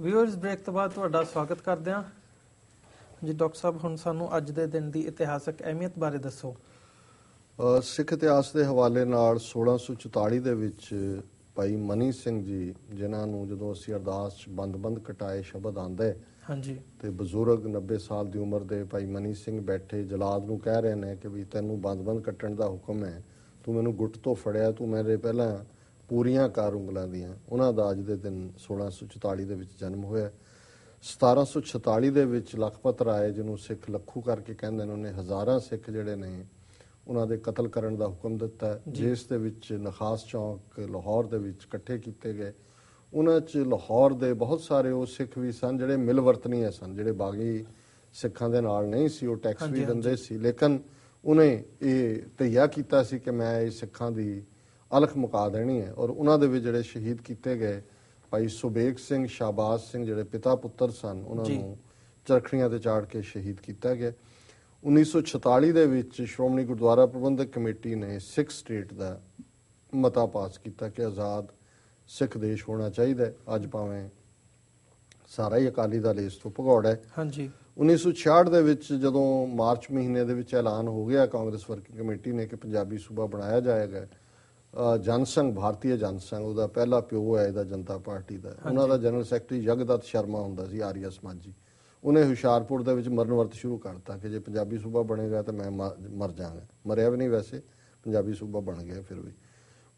viewers break ਤੋਂ ਬਾਅਦ ਤੁਹਾਡਾ ਸਵਾਗਤ ਕਰਦੇ ਹਾਂ ਜੀ ਡਾਕਟਰ ਸਾਹਿਬ ਹੁਣ ਸਾਨੂੰ ਅੱਜ ਦੇ ਦਿਨ ਦੀ ਇਤਿਹਾਸਕ ਅਹਿਮੀਅਤ ਬਾਰੇ ਦੱਸੋ ਸਿੱਖ ਇਤਿਹਾਸ ਦੇ ਹਵਾਲੇ ਨਾਲ 1644 ਦੇ ਵਿੱਚ ਭਾਈ ਮਨੀ ਸਿੰਘ ਜੀ ਜਿਨ੍ਹਾਂ ਨੂੰ ਜਦੋਂ ਅਸੀਂ ਅਰਦਾਸ ਚ ਬੰਦ-ਬੰਦ ਕਟਾਏ ਸ਼ਬਦ ਆਂਦਾ ਹਾਂਜੀ ਤੇ ਬਜ਼ੁਰਗ 90 ਸਾਲ ਦੀ ਉਮਰ ਦੇ ਭਾਈ ਮਨੀ ਸਿੰਘ ਬੈਠੇ ਜਲਾਦ ਨੂੰ ਕਹਿ ਰਹੇ ਨੇ ਕਿ ਵੀ ਤੈਨੂੰ ਬੰਦ-ਬੰਦ ਕੱਟਣ ਦਾ ਹੁਕਮ ਹੈ ਤੂੰ ਮੈਨੂੰ ਗੁੱਟ ਤੋਂ ਫੜਿਆ ਤੂੰ ਮੇਰੇ ਪਹਿਲਾਂ ਪੂਰੀਆਂ ਕਾਰ ਉਂਗਲਾਂ ਦੀਆਂ ਉਹਨਾਂ ਦਾ ਅੱਜ ਦੇ ਦਿਨ 1644 ਦੇ ਵਿੱਚ ਜਨਮ ਹੋਇਆ 1746 ਦੇ ਵਿੱਚ ਲਖਪਤ ਰਾਏ ਜਿਹਨੂੰ ਸਿੱਖ ਲੱਖੂ ਕਰਕੇ ਕਹਿੰਦੇ ਨੇ ਉਹਨੇ ਹਜ਼ਾਰਾਂ ਸਿੱਖ ਜਿਹੜੇ ਨੇ ਉਹਨਾਂ ਦੇ ਕਤਲ ਕਰਨ ਦਾ ਹੁਕਮ ਦਿੱਤਾ ਜਿਸ ਦੇ ਵਿੱਚ ਨਖਾਸ ਚੌਕ ਲਾਹੌਰ ਦੇ ਵਿੱਚ ਇਕੱਠੇ ਕੀਤੇ ਗਏ ਉਹਨਾਂ 'ਚ ਲਾਹੌਰ ਦੇ ਬਹੁਤ ਸਾਰੇ ਉਹ ਸਿੱਖ ਵੀ ਸਨ ਜਿਹੜੇ ਮਿਲਵਰਤਨੀਏ ਸਨ ਜਿਹੜੇ ਬਾਗੀ ਸਿੱਖਾਂ ਦੇ ਨਾਲ ਨਹੀਂ ਸੀ ਉਹ ਟੈਕਸ ਵੀ ਦਿੰਦੇ ਸੀ ਲੇਕਿਨ ਉਹਨੇ ਇਹ ਤਿਆਰ ਕੀਤਾ ਸੀ ਕਿ ਮੈਂ ਇਹ ਸਿੱਖਾਂ ਦੀ ਅਲਖ ਮੁਕਾ ਦੇਣੀ ਹੈ ਔਰ ਉਹਨਾਂ ਦੇ ਵਿੱਚ ਜਿਹੜੇ ਸ਼ਹੀਦ ਕੀਤੇ ਗਏ ਭਾਈ ਸੁਬੇਗ ਸਿੰਘ ਸ਼ਾਬਾਸ ਸਿੰਘ ਜਿਹੜੇ ਪਿਤਾ ਪੁੱਤਰ ਸਨ ਉਹਨਾਂ ਨੂੰ ਚਰਖੜੀਆਂ ਤੇ ਚਾੜ ਕੇ ਸ਼ਹੀਦ ਕੀਤਾ ਗਿਆ 1946 ਦੇ ਵਿੱਚ ਸ਼੍ਰੋਮਣੀ ਗੁਰਦੁਆਰਾ ਪ੍ਰਬੰਧਕ ਕਮੇਟੀ ਨੇ ਸਿੱਖ ਸਟੇਟ ਦਾ ਮਤਾ ਪਾਸ ਕੀਤਾ ਕਿ ਆਜ਼ਾਦ ਸਿੱਖ ਦੇਸ਼ ਹੋਣਾ ਚਾਹੀਦਾ ਹੈ ਅੱਜ ਭਾਵੇਂ ਸਾਰਾ ਹੀ ਅਕਾਲੀ ਦਲ ਇਸ ਤੋਂ ਭਗੌੜਾ ਹੈ ਹਾਂਜੀ 1966 ਦੇ ਵਿੱਚ ਜਦੋਂ ਮਾਰਚ ਮਹੀਨੇ ਦੇ ਵਿੱਚ ਐਲਾਨ ਹੋ ਗਿਆ ਕਾਂਗਰਸ ਵਰਕਿੰਗ ਕਮੇਟੀ ਨੇ ਕਿ ਪੰਜਾਬੀ ਸੂਬਾ ਬਣਾਇਆ ਜਾਏਗਾ ਜਨਸੰਘ ਭਾਰਤੀ ਜਨਸੰਘ ਉਹਦਾ ਪਹਿਲਾ ਪਿਓ ਹੈ ਇਹਦਾ ਜਨਤਾ ਪਾਰਟੀ ਦਾ ਉਹਨਾਂ ਦਾ ਜਨਰਲ ਸੈਕਟਰੀ ਜਗਦਤ ਸ਼ਰਮਾ ਹੁੰਦਾ ਸੀ ਆਰੀਆ ਸਮਾਜੀ ਉਹਨੇ ਹੁਸ਼ਿਆਰਪੁਰ ਦੇ ਵਿੱਚ ਮਰਨ ਵਰਤ ਸ਼ੁਰੂ ਕਰਤਾ ਕਿ ਜੇ ਪੰਜਾਬੀ ਸੂਬਾ ਬਣੇਗਾ ਤਾਂ ਮੈਂ ਮਰ ਜਾਵਾਂਗਾ ਮਰਿਆ ਵੀ ਨਹੀਂ ਵੈਸੇ ਪੰਜਾਬੀ ਸੂਬਾ ਬਣ ਗਿਆ ਫਿਰ ਵੀ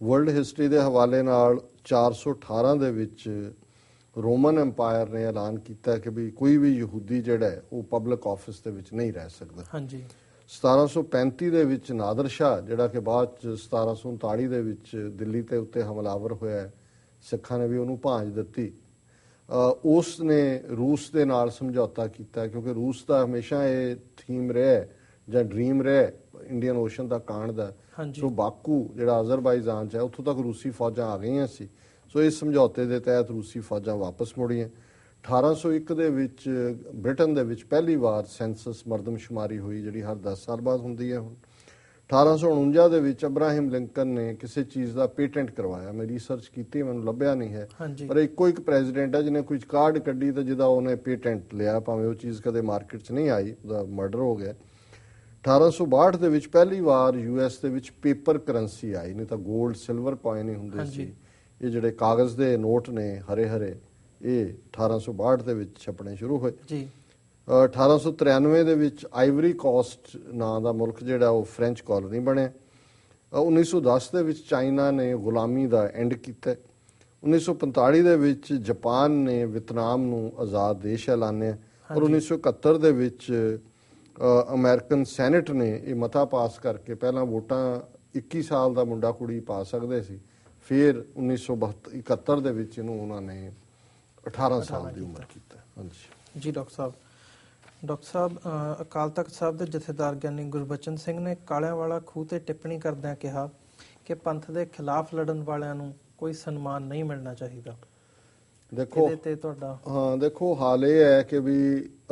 ਵਰਲਡ ਹਿਸਟਰੀ ਦੇ ਹਵਾਲੇ ਨਾਲ 418 ਦੇ ਵਿੱਚ ਰੋਮਨ ਐਮਪਾਇਰ ਨੇ ਐਲਾਨ ਕੀਤਾ ਕਿ ਵੀ ਕੋਈ ਵੀ ਯਹੂਦੀ ਜਿਹੜਾ ਉਹ ਪਬਲਿਕ ਆਫਿਸ ਦੇ ਵਿੱਚ ਨਹੀਂ ਰਹਿ ਸਕਦਾ ਹਾਂਜੀ 1735 ਦੇ ਵਿੱਚ ਨਾਦਰ ਸ਼ਾਹ ਜਿਹੜਾ ਕਿ ਬਾਅਦ ਚ 1739 ਦੇ ਵਿੱਚ ਦਿੱਲੀ ਤੇ ਉੱਤੇ ਹਮਲਾਵਰ ਹੋਇਆ ਸਿੱਖਾਂ ਨੇ ਵੀ ਉਹਨੂੰ ਭਾਂਜ ਦਿੱਤੀ ਉਸ ਨੇ ਰੂਸ ਦੇ ਨਾਲ ਸਮਝੌਤਾ ਕੀਤਾ ਕਿਉਂਕਿ ਰੂਸ ਦਾ ਹਮੇਸ਼ਾ ਇਹ ਥੀਮ ਰਿਹਾ ਜਾਂ ਡ੍ਰੀਮ ਰਿਹਾ ਇੰਡੀਅਨ ਓਸ਼ਨ ਦਾ ਕਾਂਡ ਦਾ ਸੋ ਬਾਕੂ ਜਿਹੜਾ ਅਜ਼ਰਬਾਈਜ਼ਾਨ ਚ ਹੈ ਉੱਥੋਂ ਤੱਕ ਰੂਸੀ ਫੌਜਾਂ ਆ ਗਈਆਂ ਸੀ ਸੋ ਇਸ ਸਮਝੌਤੇ ਦੇ ਤਹਿਤ ਰੂਸੀ ਫੌਜਾਂ ਵਾਪਸ ਮੁੜੀਆਂ 1801 ਦੇ ਵਿੱਚ ਬ੍ਰਿਟਨ ਦੇ ਵਿੱਚ ਪਹਿਲੀ ਵਾਰ ਸੈਂਸਸ ਮਰਦਮਸ਼ੁਮਾਰੀ ਹੋਈ ਜਿਹੜੀ ਹਰ 10 ਸਾਲ ਬਾਅਦ ਹੁੰਦੀ ਹੈ ਹੁਣ 1849 ਦੇ ਵਿੱਚ ਅਬਰਾਹਮ ਲਿੰਕਨ ਨੇ ਕਿਸੇ ਚੀਜ਼ ਦਾ ਪੇਟੈਂਟ ਕਰਵਾਇਆ ਮੈਂ ਰਿਸਰਚ ਕੀਤੀ ਮੈਨੂੰ ਲੱਭਿਆ ਨਹੀਂ ਹੈ ਪਰ ਇੱਕੋ ਇੱਕ ਪ੍ਰੈਜ਼ੀਡੈਂਟ ਹੈ ਜਿਹਨੇ ਕੁਝ ਕਾਰਡ ਕੱਢੀ ਤੇ ਜਿਹਦਾ ਉਹਨੇ ਪੇਟੈਂਟ ਲਿਆ ਭਾਵੇਂ ਉਹ ਚੀਜ਼ ਕਦੇ ਮਾਰਕੀਟ 'ਚ ਨਹੀਂ ਆਈ ਉਹਦਾ ਮਰਡਰ ਹੋ ਗਿਆ 1862 ਦੇ ਵਿੱਚ ਪਹਿਲੀ ਵਾਰ ਯੂਐਸ ਦੇ ਵਿੱਚ ਪੇਪਰ ਕਰੰਸੀ ਆਈ ਨਹੀਂ ਤਾਂ 골ਡ ਸਿਲਵਰ ਕੋਇਨ ਹੀ ਹੁੰਦੇ ਸੀ ਇਹ ਜਿਹੜੇ ਕਾਗਜ਼ ਦੇ ਨੋਟ ਨੇ ਹਰੇ ਹਰੇ ਇਹ 1862 ਦੇ ਵਿੱਚ ਛਪਣੇ ਸ਼ੁਰੂ ਹੋਏ ਜੀ 1893 ਦੇ ਵਿੱਚ ਆਈਵਰੀ ਕੋਸਟ ਨਾਂ ਦਾ ਮੁਲਕ ਜਿਹੜਾ ਉਹ ਫ੍ਰੈਂਚ ਕਾਲੋਨੀ ਬਣਿਆ 1910 ਦੇ ਵਿੱਚ ਚਾਈਨਾ ਨੇ ਗੁਲਾਮੀ ਦਾ ਐਂਡ ਕੀਤਾ 1945 ਦੇ ਵਿੱਚ ਜਾਪਾਨ ਨੇ ਵਿਤਨਾਮ ਨੂੰ ਆਜ਼ਾਦ ਦੇਸ਼ ਐਲਾਨਿਆ ਔਰ 1971 ਦੇ ਵਿੱਚ ਅਮਰੀਕਨ ਸੈਨੇਟ ਨੇ ਇਹ ਮਤਾ ਪਾਸ ਕਰਕੇ ਪਹਿਲਾਂ ਵੋਟਾਂ 21 ਸਾਲ ਦਾ ਮੁੰਡਾ ਕੁੜੀ ਪਾ ਸਕਦੇ ਸੀ ਫਿਰ 1971 ਦੇ ਵਿੱਚ ਇਹਨੂੰ ਉਹਨਾਂ ਨੇ 18 ਸਾਲ ਦੀ ਉਮਰ ਕੀਤਾ ਹਾਂਜੀ ਜੀ ਡਾਕਟਰ ਸਾਹਿਬ ਡਾਕਟਰ ਸਾਹਿਬ ਅਕਾਲ ਤਖਤ ਸਾਹਿਬ ਦੇ ਜਥੇਦਾਰ ਗਿਆਨੀ ਗੁਰਬਚਨ ਸਿੰਘ ਨੇ ਕਾਲਿਆਂ ਵਾਲਾ ਖੂਹ ਤੇ ਟਿੱਪਣੀ ਕਰਦਿਆਂ ਕਿਹਾ ਕਿ ਪੰਥ ਦੇ ਖਿਲਾਫ ਲੜਨ ਵਾਲਿਆਂ ਨੂੰ ਕੋਈ ਸਨਮਾਨ ਨਹੀਂ ਮਿਲਣਾ ਚਾਹੀਦਾ ਦੇਖੋ ਇਹਦੇ ਤੇ ਤੁਹਾਡਾ ਹਾਂ ਦੇਖੋ ਹਾਲ ਇਹ ਹੈ ਕਿ ਵੀ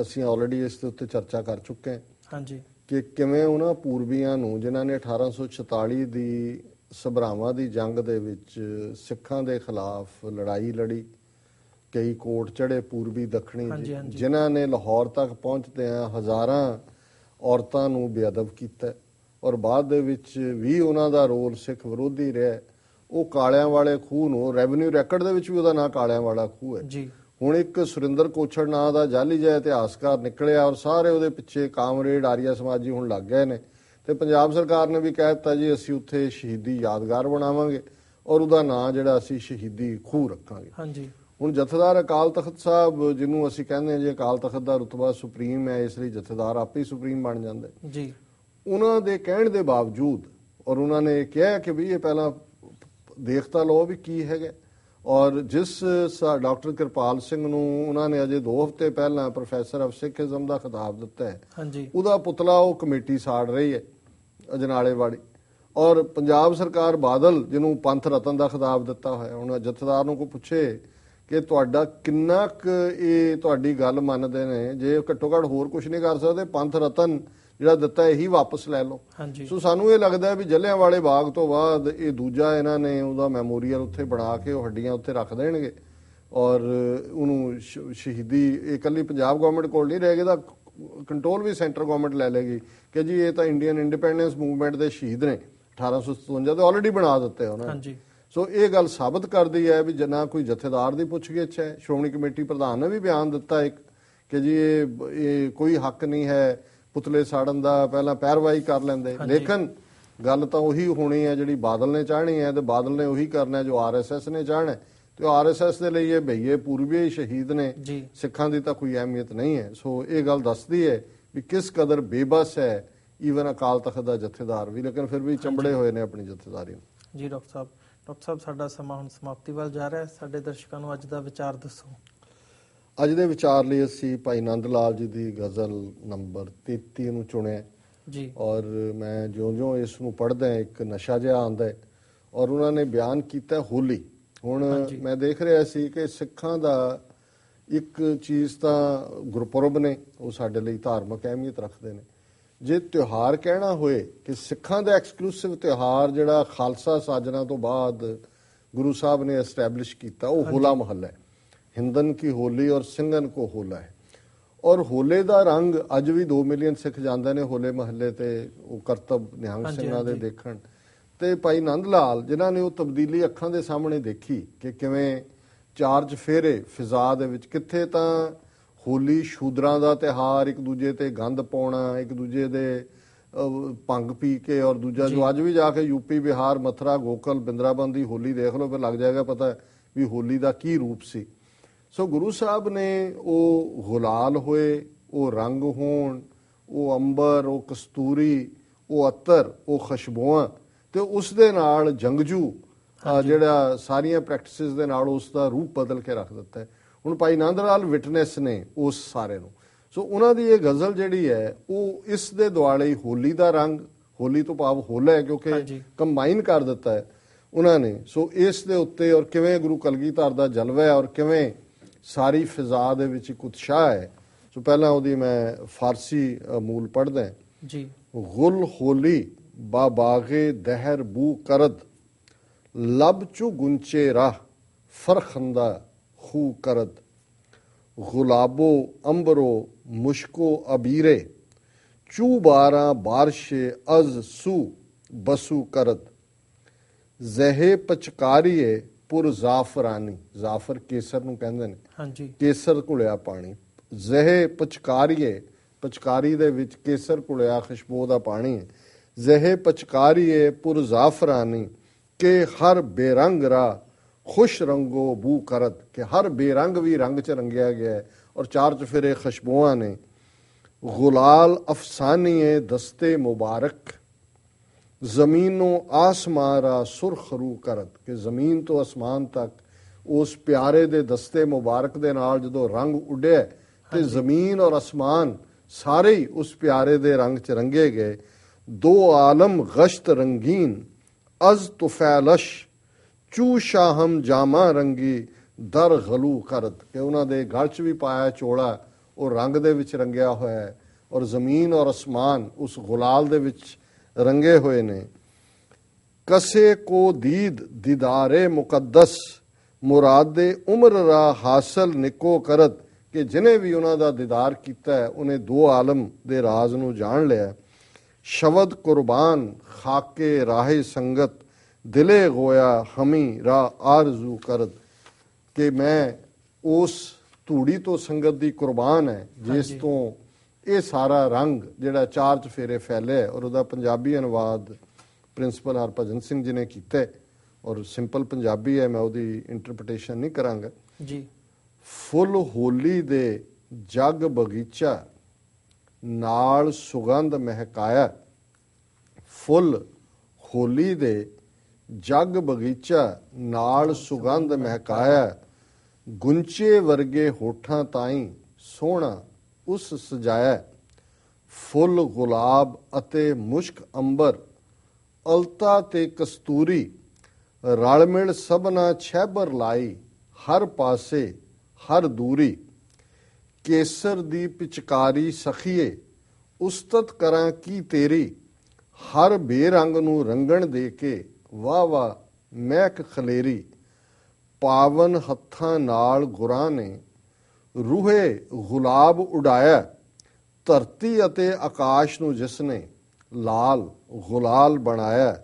ਅਸੀਂ ਆਲਰੇਡੀ ਇਸ ਦੇ ਉੱਤੇ ਚਰਚਾ ਕਰ ਚੁੱਕੇ ਹਾਂ ਹਾਂਜੀ ਕਿ ਕਿਵੇਂ ਉਹਨਾਂ ਪੂਰਬੀਆਂ ਨੂੰ ਜਿਨ੍ਹਾਂ ਨੇ 1846 ਦੀ ਸਭਰਾਵਾਂ ਦੀ ਜੰਗ ਦੇ ਵਿੱਚ ਸਿੱਖਾਂ ਦੇ ਖਿਲਾਫ ਲੜਾਈ ਲੜੀ ਕਈ ਕੋਟ ਚੜੇ ਪੂਰਬੀ ਦੱਖਣੀ ਜਿਨ੍ਹਾਂ ਨੇ ਲਾਹੌਰ ਤੱਕ ਪਹੁੰਚਦੇ ਆ ਹਜ਼ਾਰਾਂ ਔਰਤਾਂ ਨੂੰ ਬੇਅਦਬ ਕੀਤਾ ਔਰ ਬਾਅਦ ਦੇ ਵਿੱਚ ਵੀ ਉਹਨਾਂ ਦਾ ਰੋਲ ਸਿੱਖ ਵਿਰੋਧੀ ਰਿਹਾ ਉਹ ਕਾਲਿਆਂ ਵਾਲੇ ਖੂਹ ਨੂੰ ਰੈਵਨਿਊ ਰੈਕੋਰਡ ਦੇ ਵਿੱਚ ਵੀ ਉਹਦਾ ਨਾਂ ਕਾਲਿਆਂ ਵਾਲਾ ਖੂਹ ਹੈ ਜੀ ਹੁਣ ਇੱਕ ਸੁਰਿੰਦਰ ਕੋਛੜ ਨਾਂ ਦਾ ਜਾਲੀ ਜਾਇ ਇਤਿਹਾਸਕਾਰ ਨਿਕਲਿਆ ਔਰ ਸਾਰੇ ਉਹਦੇ ਪਿੱਛੇ ਕਾਮਰੇਡ ਆਰੀਆ ਸਮਾਜੀ ਹੁਣ ਲੱਗ ਗਏ ਨੇ ਤੇ ਪੰਜਾਬ ਸਰਕਾਰ ਨੇ ਵੀ ਕਹਿ ਦਿੱਤਾ ਜੀ ਅਸੀਂ ਉੱਥੇ ਸ਼ਹੀਦੀ ਯਾਦਗਾਰ ਬਣਾਵਾਂਗੇ ਔਰ ਉਹਦਾ ਨਾਂ ਜਿਹੜਾ ਅਸੀਂ ਸ਼ਹੀਦੀ ਖੂਹ ਰੱਖਾਂਗੇ ਹਾਂਜੀ ਹੁਣ ਜਥੇਦਾਰ ਅਕਾਲ ਤਖਤ ਸਾਹਿਬ ਜਿਹਨੂੰ ਅਸੀਂ ਕਹਿੰਦੇ ਹਾਂ ਜੀ ਅਕਾਲ ਤਖਤ ਦਾ ਰਤਬਾ ਸੁਪਰੀਮ ਹੈ ਇਸ ਲਈ ਜਥੇਦਾਰ ਆਪੇ ਹੀ ਸੁਪਰੀਮ ਬਣ ਜਾਂਦੇ ਜੀ ਉਹਨਾਂ ਦੇ ਕਹਿਣ ਦੇ ਬਾਵਜੂਦ ਔਰ ਉਹਨਾਂ ਨੇ ਕਿਹਾ ਕਿ ਵੀ ਇਹ ਪਹਿਲਾਂ ਦੇਖਤਾ ਲਓ ਵੀ ਕੀ ਹੈਗਾ ਔਰ ਜਿਸ ਡਾਕਟਰ ਕਿਰਪਾਲ ਸਿੰਘ ਨੂੰ ਉਹਨਾਂ ਨੇ ਅਜੇ 2 ਹਫ਼ਤੇ ਪਹਿਲਾਂ ਪ੍ਰੋਫੈਸਰ ਆਫ ਸਿੱਖਿਜ਼ਮ ਦਾ ਖਿਤਾਬ ਦਿੱਤਾ ਹੈ ਹਾਂਜੀ ਉਹਦਾ ਪੁਤਲਾ ਉਹ ਕਮੇਟੀ ਸਾੜ ਰਹੀ ਹੈ ਅਜਨਾਲੇਵਾੜੀ ਔਰ ਪੰਜਾਬ ਸਰਕਾਰ ਬਾਦਲ ਜਿਹਨੂੰ ਪੰਥ ਰਤਨ ਦਾ ਖਿਤਾਬ ਦਿੱਤਾ ਹੋਇਆ ਹੁਣ ਜਥੇਦਾਰ ਨੂੰ ਕੋ ਪੁੱਛੇ ਕਿ ਤੁਹਾਡਾ ਕਿੰਨਾ ਇਹ ਤੁਹਾਡੀ ਗੱਲ ਮੰਨਦੇ ਨੇ ਜੇ ਘੱਟੋ ਘੱਟ ਹੋਰ ਕੁਝ ਨਹੀਂ ਕਰ ਸਕਦੇ ਪੰਥ ਰਤਨ ਜਿਹੜਾ ਦਿੱਤਾ ਇਹੀ ਵਾਪਸ ਲੈ ਲਓ ਸੋ ਸਾਨੂੰ ਇਹ ਲੱਗਦਾ ਵੀ ਜੱਲਿਆਂ ਵਾਲੇ ਬਾਗ ਤੋਂ ਬਾਅਦ ਇਹ ਦੂਜਾ ਇਹਨਾਂ ਨੇ ਉਹਦਾ ਮੈਮੋਰੀਅਲ ਉੱਥੇ ਬਣਾ ਕੇ ਉਹ ਹੱਡੀਆਂ ਉੱਥੇ ਰੱਖ ਦੇਣਗੇ ਔਰ ਉਹਨੂੰ ਸ਼ਹੀਦੀ ਇਹ ਕੱਲੀ ਪੰਜਾਬ ਗਵਰਨਮੈਂਟ ਕੋਲ ਨਹੀਂ ਰਹੇਗਾ ਦਾ ਕੰਟਰੋਲ ਵੀ ਸੈਂਟਰ ਗਵਰਨਮੈਂਟ ਲੈ ਲੇਗੀ ਕਿ ਜੀ ਇਹ ਤਾਂ ਇੰਡੀਅਨ ਇੰਡੀਪੈਂਡੈਂਸ ਮੂਵਮੈਂਟ ਦੇ ਸ਼ਹੀਦ ਨੇ 1857 ਦੇ ਆਲਰੇਡੀ ਬਣਾ ਦਿੱਤੇ ਉਹਨਾਂ ਨੇ ਹਾਂਜੀ ਸੋ ਇਹ ਗੱਲ ਸਾਬਤ ਕਰਦੀ ਹੈ ਵੀ ਜਨਾ ਕੋਈ ਜਥੇਦਾਰ ਦੀ ਪੁੱਛਗਿੱਛ ਹੈ ਸ਼੍ਰੋਮਣੀ ਕਮੇਟੀ ਪ੍ਰਧਾਨ ਨੇ ਵੀ ਬਿਆਨ ਦਿੱਤਾ ਇੱਕ ਕਿ ਜੀ ਇਹ ਕੋਈ ਹੱਕ ਨਹੀਂ ਹੈ ਪੁਤਲੇ ਸਾੜਨ ਦਾ ਪਹਿਲਾਂ ਪੈਰਵਾਈ ਕਰ ਲੈਂਦੇ ਲੇਕਿਨ ਗੱਲ ਤਾਂ ਉਹੀ ਹੋਣੀ ਹੈ ਜਿਹੜੀ ਬਾਦਲ ਨੇ ਚਾਹਣੀ ਹੈ ਤੇ ਬਾਦਲ ਨੇ ਉਹੀ ਕਰਨਾ ਜੋ ਆਰਐਸਐਸ ਨੇ ਚਾਹਣਾ ਤੇ ਆਰਐਸਐਸ ਦੇ ਲਈ ਇਹ ਭਈਏ ਪੂਰਬੀ ਸ਼ਹੀਦ ਨੇ ਸਿੱਖਾਂ ਦੀ ਤਾਂ ਕੋਈ ਅਹਿਮੀਅਤ ਨਹੀਂ ਹੈ ਸੋ ਇਹ ਗੱਲ ਦੱਸਦੀ ਹੈ ਵੀ ਕਿਸ ਕਦਰ ਬੇਬਸ ਹੈ ਈਵਨ ਅਕਾਲ ਤਖਤ ਦਾ ਜਥੇਦਾਰ ਵੀ ਲੇਕਿਨ ਫਿਰ ਵੀ ਚੰਬੜੇ ਹੋਏ ਨੇ ਆਪਣੀ ਜਥੇਦਾਰੀ ਨੂੰ ਜੀ ਡਾਕਟਰ ਸਾਹਿਬ ਡਾਕਟਰ ਸਾਹਿਬ ਸਾਡਾ ਸਮਾਂ ਹੁਣ ਸਮਾਪਤੀ ਵੱਲ ਜਾ ਰਿਹਾ ਹੈ ਸਾਡੇ ਦਰਸ਼ਕਾਂ ਨੂੰ ਅੱਜ ਦਾ ਵਿਚਾਰ ਦੱਸੋ ਅੱਜ ਦੇ ਵਿਚਾਰ ਲਈ ਅਸੀਂ ਭਾਈ ਨੰਦ ਲਾਲ ਜੀ ਦੀ ਗਜ਼ਲ ਨੰਬਰ 33 ਨੂੰ ਚੁਣਿਆ ਜੀ ਔਰ ਮੈਂ ਜਿਉਂ-ਜਿਉਂ ਇਸ ਨੂੰ ਪੜ੍ਹਦਾ ਇੱਕ ਨਸ਼ਾ ਜਿਹਾ ਆਉਂਦਾ ਹੈ ਔਰ ਉਹਨਾਂ ਨੇ ਬਿਆਨ ਕੀਤਾ ਹੋਲੀ ਹੁਣ ਮੈਂ ਦੇਖ ਰਿਹਾ ਸੀ ਕਿ ਸਿੱਖਾਂ ਦਾ ਇੱਕ ਚੀਜ਼ ਤਾਂ ਗੁਰਪੁਰਬ ਨੇ ਉਹ ਸਾਡੇ ਲਈ ਧਾਰਮਿਕ ਅਹਿਮੀਅਤ ਰੱਖਦੇ ਨੇ ਜੇ ਤਿਉਹਾਰ ਕਹਿਣਾ ਹੋਏ ਕਿ ਸਿੱਖਾਂ ਦਾ ਐਕਸਕਲੂਸਿਵ ਤਿਉਹਾਰ ਜਿਹੜਾ ਖਾਲਸਾ ਸਾਜਨਾ ਤੋਂ ਬਾਅਦ ਗੁਰੂ ਸਾਹਿਬ ਨੇ ਐਸਟੈਬਲਿਸ਼ ਕੀਤਾ ਉਹ ਹੋਲਾ ਮਹੱਲਾ ਹੈ ਹਿੰਦਨ ਕੀ ਹੋਲੀ ਔਰ ਸਿੰਘਨ ਕੋ ਹੋਲਾ ਹੈ ਔਰ ਹੋਲੇ ਦਾ ਰੰਗ ਅੱਜ ਵੀ 2 ਮਿਲੀਅਨ ਸਿੱਖ ਜਾਂਦੇ ਨੇ ਹੋਲੇ ਮਹੱਲੇ ਤੇ ਉਹ ਕਰਤਬ ਨਿਹੰਗ ਸਿੰਘਾਂ ਦੇ ਦੇਖਣ ਤੇ ਭਾਈ ਨੰਦ ਲਾਲ ਜਿਨ੍ਹਾਂ ਨੇ ਉਹ ਤਬਦੀਲੀ ਅੱਖਾਂ ਦੇ ਸਾਹਮਣੇ ਦੇਖੀ ਕਿ ਕਿਵੇਂ ਚਾਰਜ ਫੇਰੇ ਫਿਜ਼ਾ ਦੇ ਵਿੱਚ ਕਿੱਥੇ ਤਾਂ ਹੋਲੀ ਸ਼ੂਦਰਾਂ ਦਾ ਤਿਹਾਰ ਇੱਕ ਦੂਜੇ ਤੇ ਗੰਦ ਪਾਉਣਾ ਇੱਕ ਦੂਜੇ ਦੇ ਪੰਗ ਪੀ ਕੇ ਔਰ ਦੂਜਾ ਜੋ ਅੱਜ ਵੀ ਜਾ ਕੇ ਯੂਪੀ ਬਿਹਾਰ ਮਥਰਾ ਗੋਕਲ ਬਿੰਦਰਾਬੰਦ ਦੀ ਹੋਲੀ ਦੇਖ ਲਓ ਫਿਰ ਲੱਗ ਜਾਏਗਾ ਪਤਾ ਵੀ ਹੋਲੀ ਦਾ ਕੀ ਰੂਪ ਸੀ ਸੋ ਗੁਰੂ ਸਾਹਿਬ ਨੇ ਉਹ ਗੁਲਾਲ ਹੋਏ ਉਹ ਰੰਗ ਹੋਣ ਉਹ ਅੰਬਰ ਉਹ ਕਸਤੂਰੀ ਉਹ ਅਤਰ ਉਹ ਖੁਸ਼ਬੂਆਂ ਤੇ ਉਸ ਦੇ ਨਾਲ ਜੰਗਜੂ ਜਿਹੜਾ ਸਾਰੀਆਂ ਪ੍ਰੈਕਟਿਸਿਸ ਦੇ ਨਾਲ ਉਸ ਦਾ ਰੂਪ ਬਦਲ ਕੇ ਰੱਖ ਦਿੱਤਾ ਹੈ ਹੁਣ ਭਾਈ ਲਾਲ ਵਿਟਨੈਸ ਨੇ ਉਸ ਸਾਰੇ ਨੂੰ ਸੋ ਉਹਨਾਂ ਦੀ ਇਹ ਗਜ਼ਲ ਜਿਹੜੀ ਹੈ ਉਹ ਇਸ ਦੇ ਦੁਆਲੇ ਹੋਲੀ ਦਾ ਰੰਗ ਹੋਲੀ ਤੋਂ ਭਾਵ ਹੋਲਾ ਕਿਉਂਕਿ ਕੰਬਾਈਨ ਕਰ ਦਿੱਤਾ ਹੈ ਉਹਨਾਂ ਨੇ ਸੋ ਇਸ ਦੇ ਉੱਤੇ ਔਰ ਕਿਵੇਂ ਗੁਰੂ ਕਲਗੀਧਰ ਦਾ ਜਲਵਾ ਹੈ ਔਰ ਕਿਵੇਂ ਸਾਰੀ ਫਿਜ਼ਾ ਦੇ ਵਿੱਚ ਇੱਕ ਉਤਸ਼ਾਹ ਹੈ ਸੋ ਪਹਿਲਾਂ ਉਹਦੀ ਮੈਂ ਫਾਰਸੀ ਮੂਲ ਪੜਦਾ ਜੀ ਗੁਲ ਹੋਲੀ ਬਾ ਬਾਗੇ ਦਹਿਰ ਬੂ ਕਰਦ ਲਬ ਚੁ ਗੁੰਚੇ ਰਾ ਫਰਖੰਦਾ ਖੂ ਕਰਦ ਗੁਲਾਬੋ ਅੰਬਰੋ ਮੁਸ਼ਕੋ ਅਬੀਰੇ ਚੂ ਬਾਰਾ ਬਾਰਿਸ਼ ਅਜ਼ ਸੂ ਬਸੂ ਕਰਦ ਜ਼ਹਿ ਪਚਕਾਰੀਏ ਪੁਰ ਜ਼ਾਫਰਾਨੀ ਜ਼ਾਫਰ ਕੇਸਰ ਨੂੰ ਕਹਿੰਦੇ ਨੇ ਹਾਂਜੀ ਕੇਸਰ ਘੁਲਿਆ ਪਾਣੀ ਜ਼ਹਿ ਪਚਕਾਰੀਏ ਪਚਕਾਰੀ ਦੇ ਵਿੱਚ ਕੇਸਰ ਘੁਲਿਆ ਖੁਸ਼ਬੂ ਦਾ ਪਾਣੀ ਜ਼ਹਿ ਪਚਕਾਰੀਏ ਪੁਰ ਜ਼ਾਫਰਾਨੀ ਕੇ ਹਰ ਬੇਰੰਗ ਰਾ खुश रंगो बू करत के हर बेरंग भी रंग च रंगया गया है और चार चफेरे खुशबुआ ने गुलाल अफसानिए दस्ते मुबारक ज़मीनों आसमारा सुरख रू करत के ज़मीन तो आसमान तक उस प्यारे दे दस्ते मुबारक दे नाल ਜਦੋਂ ਰੰਗ तो जमीन और आसमान सारे ही उस प्यारे दे रंग च रंगे गए दो आलम गश्त रंगीन अज तुफैलश तो ਚੂ ਸ਼ਾਹਮ ਜਾਮਾ ਰੰਗੀ ਦਰ ਗਲੂ ਕਰਤ ਕਿ ਉਹਨਾਂ ਦੇ ਗਲ 'ਚ ਵੀ ਪਾਇਆ ਚੋਲਾ ਉਹ ਰੰਗ ਦੇ ਵਿੱਚ ਰੰਗਿਆ ਹੋਇਆ ਹੈ ਔਰ ਜ਼ਮੀਨ ਔਰ ਅਸਮਾਨ ਉਸ ਗੁਲਾਲ ਦੇ ਵਿੱਚ ਰੰਗੇ ਹੋਏ ਨੇ ਕਸੇ ਕੋ ਦੀਦ ਦੀਦਾਰੇ ਮੁਕੱਦਸ ਮੁਰਾਦ ਦੇ ਉਮਰ ਰਾ ਹਾਸਲ ਨਿਕੋ ਕਰਤ ਕਿ ਜਿਨੇ ਵੀ ਉਹਨਾਂ ਦਾ ਦੀਦਾਰ ਕੀਤਾ ਹੈ ਉਹਨੇ ਦੋ ਆਲਮ ਦੇ ਰਾਜ਼ ਨੂੰ ਜਾਣ ਲਿਆ ਸ਼ਬਦ ਕੁਰਬਾਨ ਖਾਕੇ ਰਾਹੇ ਸੰਗਤ ਦਿਲੇ ਗੋਇਆ ਹਮੀ ਰਾ ਆਰਜ਼ੂ ਕਰਦ ਕਿ ਮੈਂ ਉਸ ਧੂੜੀ ਤੋਂ ਸੰਗਤ ਦੀ ਕੁਰਬਾਨ ਹੈ ਜਿਸ ਤੋਂ ਇਹ ਸਾਰਾ ਰੰਗ ਜਿਹੜਾ ਚਾਰ ਚਫੇਰੇ ਫੈਲੇ ਔਰ ਉਹਦਾ ਪੰਜਾਬੀ ਅਨੁਵਾਦ ਪ੍ਰਿੰਸੀਪਲ ਹਰਪਜਨ ਸਿੰਘ ਜੀ ਨੇ ਕੀਤਾ ਔਰ ਸਿੰਪਲ ਪੰਜਾਬੀ ਹੈ ਮੈਂ ਉਹਦੀ ਇੰਟਰਪ੍ਰੀਟੇਸ਼ਨ ਨਹੀਂ ਕਰਾਂਗਾ ਜੀ ਫੁੱਲ ਹੋਲੀ ਦੇ ਜਗ ਬਗੀਚਾ ਨਾਲ ਸੁਗੰਧ ਮਹਿਕਾਇਆ ਫੁੱਲ ਹੋਲੀ ਦੇ ਜਗ ਬਗੀਚਾ ਨਾਲ ਸੁਗੰਧ ਮਹਿਕਾਇਆ ਗੁੰਚੇ ਵਰਗੇ ਹੋਠਾਂ ਤਾਈਂ ਸੋਹਣਾ ਉਸ ਸਜਾਇਆ ਫੁੱਲ ਗੁਲਾਬ ਅਤੇ ਮੁਸ਼ਕ ਅੰਬਰ ਅਲਤਾ ਤੇ ਕਸਤੂਰੀ ਰਲ ਮਿਲ ਸਭਨਾ ਛੈਬਰ ਲਾਈ ਹਰ ਪਾਸੇ ਹਰ ਦੂਰੀ ਕੇਸਰ ਦੀ ਪਿਚਕਾਰੀ ਸਖੀਏ ਉਸਤਤ ਕਰਾਂ ਕੀ ਤੇਰੀ ਹਰ ਬੇਰੰਗ ਨੂੰ ਰੰਗਣ ਦੇ ਕੇ ਵਾ ਵਾ ਮਹਿਕ ਖਲੇਰੀ ਪਾਵਨ ਹੱਥਾਂ ਨਾਲ ਗੁਰਾਂ ਨੇ ਰੂਹੇ ਗੁਲਾਬ ਉਡਾਇਆ ਧਰਤੀ ਅਤੇ ਆਕਾਸ਼ ਨੂੰ ਜਿਸ ਨੇ ਲਾਲ ਗੁਲਾਲ ਬਣਾਇਆ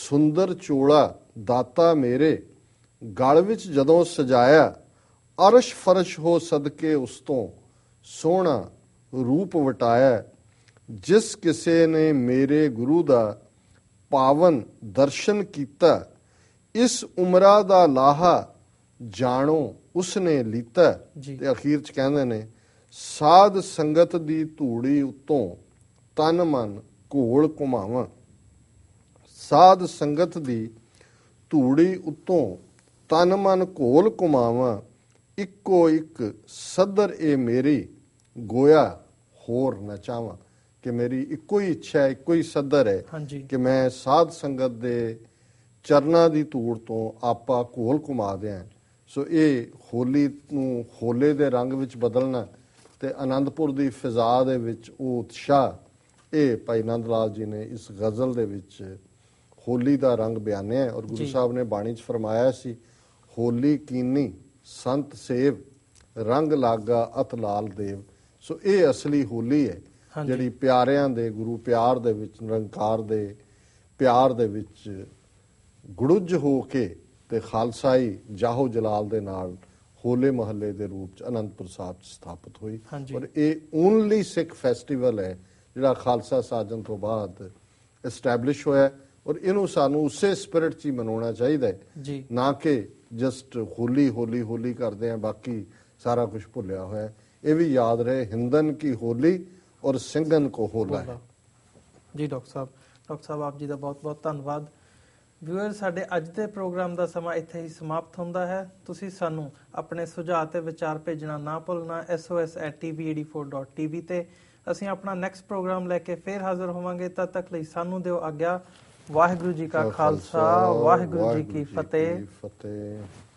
ਸੁੰਦਰ ਚੋਲਾ ਦਾਤਾ ਮੇਰੇ ਗਲ ਵਿੱਚ ਜਦੋਂ ਸਜਾਇਆ ਅਰਸ਼ ਫਰਸ਼ ਹੋ ਸਦਕੇ ਉਸ ਤੋਂ ਸੋਹਣਾ ਰੂਪ ਵਟਾਇਆ ਜਿਸ ਕਿਸੇ ਨੇ ਮੇਰੇ ਗੁਰੂ ਦਾ ਪਾਵਨ ਦਰਸ਼ਨ ਕੀਤਾ ਇਸ ਉਮਰਾ ਦਾ ਲਾਹਾ ਜਾਣੋ ਉਸਨੇ ਲੀਤਾ ਤੇ ਅਖੀਰ ਚ ਕਹਿੰਦੇ ਨੇ ਸਾਧ ਸੰਗਤ ਦੀ ਧੂੜੀ ਉਤੋਂ ਤਨ ਮਨ ਘੋਲ ਘੁਮਾਵਾਂ ਸਾਧ ਸੰਗਤ ਦੀ ਧੂੜੀ ਉਤੋਂ ਤਨ ਮਨ ਘੋਲ ਘੁਮਾਵਾਂ ਇੱਕੋ ਇੱਕ ਸਦਰ ਏ ਮੇਰੀ ਗੋਇਆ ਹੋਰ ਨਚਾਵਾਂ ਕਿ ਮੇਰੀ ਇੱਕੋ ਹੀ ਇੱਛਾ ਹੈ ਇੱਕੋ ਹੀ ਸਦਰ ਹੈ ਕਿ ਮੈਂ ਸਾਧ ਸੰਗਤ ਦੇ ਚਰਨਾਂ ਦੀ ਧੂੜ ਤੋਂ ਆਪਾ ਕੋਲ ਕੁਮਾ ਦਿਆਂ ਸੋ ਇਹ ਹੋਲੀ ਨੂੰ ਹੋਲੇ ਦੇ ਰੰਗ ਵਿੱਚ ਬਦਲਣਾ ਤੇ ਆਨੰਦਪੁਰ ਦੀ ਫਿਜ਼ਾ ਦੇ ਵਿੱਚ ਉਹ ਉਤਸ਼ਾਹ ਇਹ ਭਾਈ ਨੰਦ ਲਾਲ ਜੀ ਨੇ ਇਸ ਗਜ਼ਲ ਦੇ ਵਿੱਚ ਹੋਲੀ ਦਾ ਰੰਗ ਬਿਆਨਿਆ ਔਰ ਗੁਰੂ ਸਾਹਿਬ ਨੇ ਬਾਣੀ 'ਚ ਫਰਮਾਇਆ ਸੀ ਹੋਲੀ ਕੀਨੀ ਸੰਤ ਸੇਵ ਰੰਗ ਲਾਗਾ ਅਤ ਲਾਲ ਦੇਵ ਸੋ ਇਹ ਅਸਲੀ ਹੋਲੀ ਹੈ ਜਿਹੜੀ ਪਿਆਰਿਆਂ ਦੇ ਗੁਰੂ ਪਿਆਰ ਦੇ ਵਿੱਚ ਨਿਰੰਕਾਰ ਦੇ ਪਿਆਰ ਦੇ ਵਿੱਚ ਗੁੜੁੱਜ ਹੋ ਕੇ ਤੇ ਖਾਲਸਾਈ ਜਾਹੋ ਜਲਾਲ ਦੇ ਨਾਲ ਹੋਲੇ ਮਹੱਲੇ ਦੇ ਰੂਪ ਚ ਅਨੰਦਪੁਰ ਸਾਹਿਬ ਚ ਸਥਾਪਿਤ ਹੋਈ ਔਰ ਇਹ ਓਨਲੀ ਸਿੱਖ ਫੈਸਟੀਵਲ ਹੈ ਜਿਹੜਾ ਖਾਲਸਾ ਸਾਜਨ ਤੋਂ ਬਾਅਦ ਐਸਟੈਬਲਿਸ਼ ਹੋਇਆ ਔਰ ਇਹਨੂੰ ਸਾਨੂੰ ਉਸੇ ਸਪਿਰਿਟ 'ਚ ਮਨਾਉਣਾ ਚਾਹੀਦਾ ਹੈ ਨਾ ਕਿ ਜਸਟ ਹੋਲੀ ਹੋਲੀ ਹੋਲੀ ਕਰਦੇ ਆ ਬਾਕੀ ਸਾਰਾ ਕੁਝ ਭੁੱਲਿਆ ਹੋਇਆ ਇਹ ਵੀ ਯਾਦ ਰਹੇ ਹਿੰਦਨ ਕੀ ਹੋਲੀ ਔਰ ਸਿੰਘਨ ਕੋ ਹੋਲਾ ਹੈ ਜੀ ਡਾਕਟਰ ਸਾਹਿਬ ਡਾਕਟਰ ਸਾਹਿਬ ਆਪ ਜੀ ਦਾ ਬਹੁਤ ਬਹੁਤ ਧੰਨਵਾਦ ਵਿਊਅਰ ਸਾਡੇ ਅੱਜ ਦੇ ਪ੍ਰੋਗਰਾਮ ਦਾ ਸਮਾਂ ਇੱਥੇ ਹੀ ਸਮਾਪਤ ਹੁੰਦਾ ਹੈ ਤੁਸੀਂ ਸਾਨੂੰ ਆਪਣੇ ਸੁਝਾਅ ਤੇ ਵਿਚਾਰ ਭੇਜਣਾ ਨਾ ਭੁੱਲਣਾ sos@tv84.tv ਤੇ ਅਸੀਂ ਆਪਣਾ ਨੈਕਸਟ ਪ੍ਰੋਗਰਾਮ ਲੈ ਕੇ ਫੇਰ ਹਾਜ਼ਰ ਹੋਵਾਂਗੇ ਤਦ ਤੱਕ ਲਈ ਸਾਨੂੰ ਦਿਓ ਆਗਿਆ ਵਾਹਿਗੁਰੂ ਜੀ ਕਾ ਖਾਲਸਾ ਵਾਹਿਗੁਰੂ ਜੀ ਕੀ ਫਤਿਹ